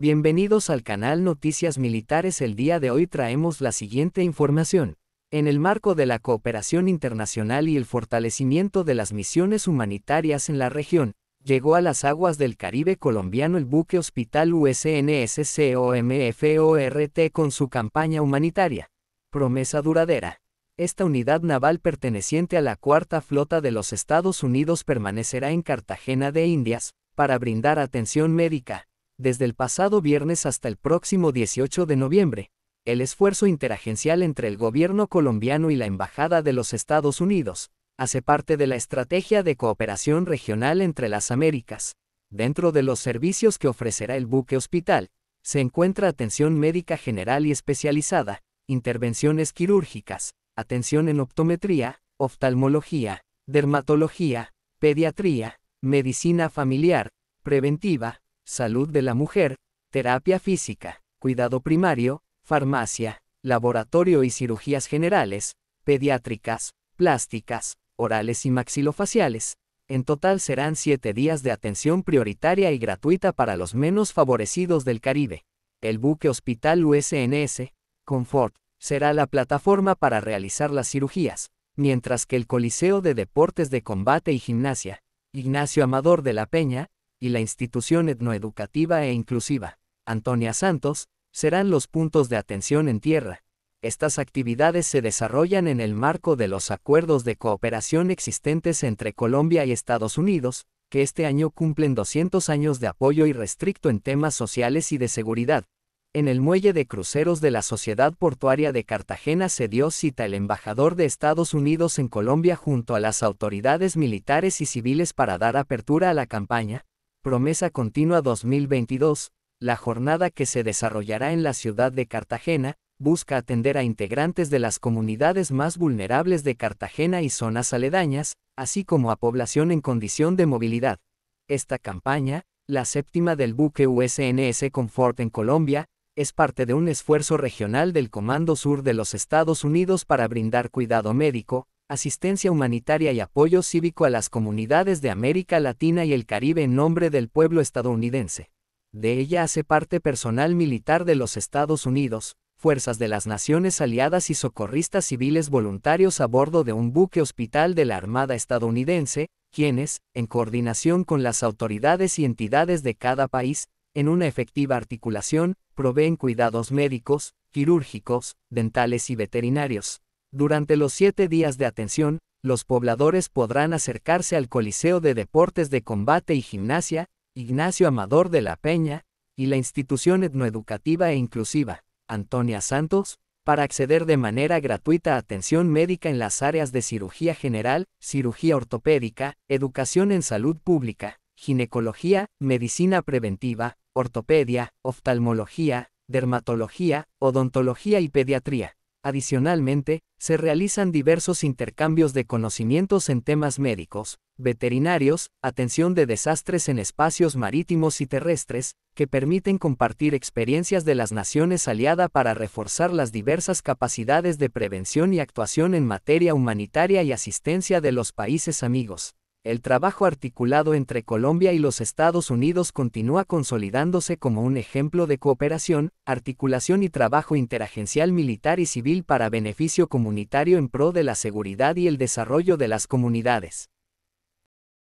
Bienvenidos al canal Noticias Militares. El día de hoy traemos la siguiente información. En el marco de la cooperación internacional y el fortalecimiento de las misiones humanitarias en la región, llegó a las aguas del Caribe colombiano el buque hospital USNSCOMFORT con su campaña humanitaria. Promesa duradera. Esta unidad naval perteneciente a la Cuarta Flota de los Estados Unidos permanecerá en Cartagena de Indias, para brindar atención médica, desde el pasado viernes hasta el próximo 18 de noviembre, el esfuerzo interagencial entre el gobierno colombiano y la Embajada de los Estados Unidos hace parte de la estrategia de cooperación regional entre las Américas. Dentro de los servicios que ofrecerá el buque hospital, se encuentra atención médica general y especializada, intervenciones quirúrgicas, atención en optometría, oftalmología, dermatología, pediatría, medicina familiar, preventiva, salud de la mujer, terapia física, cuidado primario, farmacia, laboratorio y cirugías generales, pediátricas, plásticas, orales y maxilofaciales. En total serán siete días de atención prioritaria y gratuita para los menos favorecidos del Caribe. El buque Hospital USNS, Confort, será la plataforma para realizar las cirugías, mientras que el Coliseo de Deportes de Combate y Gimnasia, Ignacio Amador de la Peña, y la institución etnoeducativa e inclusiva, Antonia Santos, serán los puntos de atención en tierra. Estas actividades se desarrollan en el marco de los acuerdos de cooperación existentes entre Colombia y Estados Unidos, que este año cumplen 200 años de apoyo irrestricto en temas sociales y de seguridad. En el muelle de cruceros de la Sociedad Portuaria de Cartagena se dio cita el embajador de Estados Unidos en Colombia junto a las autoridades militares y civiles para dar apertura a la campaña, Promesa Continua 2022, la jornada que se desarrollará en la ciudad de Cartagena, busca atender a integrantes de las comunidades más vulnerables de Cartagena y zonas aledañas, así como a población en condición de movilidad. Esta campaña, la séptima del buque USNS Comfort en Colombia, es parte de un esfuerzo regional del Comando Sur de los Estados Unidos para brindar cuidado médico, asistencia humanitaria y apoyo cívico a las comunidades de América Latina y el Caribe en nombre del pueblo estadounidense. De ella hace parte personal militar de los Estados Unidos, fuerzas de las Naciones Aliadas y socorristas civiles voluntarios a bordo de un buque hospital de la Armada estadounidense, quienes, en coordinación con las autoridades y entidades de cada país, en una efectiva articulación, proveen cuidados médicos, quirúrgicos, dentales y veterinarios durante los siete días de atención, los pobladores podrán acercarse al Coliseo de Deportes de Combate y Gimnasia, Ignacio Amador de la Peña, y la institución etnoeducativa e inclusiva, Antonia Santos, para acceder de manera gratuita a atención médica en las áreas de cirugía general, cirugía ortopédica, educación en salud pública, ginecología, medicina preventiva, ortopedia, oftalmología, dermatología, odontología y pediatría. Adicionalmente, se realizan diversos intercambios de conocimientos en temas médicos, veterinarios, atención de desastres en espacios marítimos y terrestres, que permiten compartir experiencias de las naciones aliadas para reforzar las diversas capacidades de prevención y actuación en materia humanitaria y asistencia de los países amigos el trabajo articulado entre Colombia y los Estados Unidos continúa consolidándose como un ejemplo de cooperación, articulación y trabajo interagencial militar y civil para beneficio comunitario en pro de la seguridad y el desarrollo de las comunidades.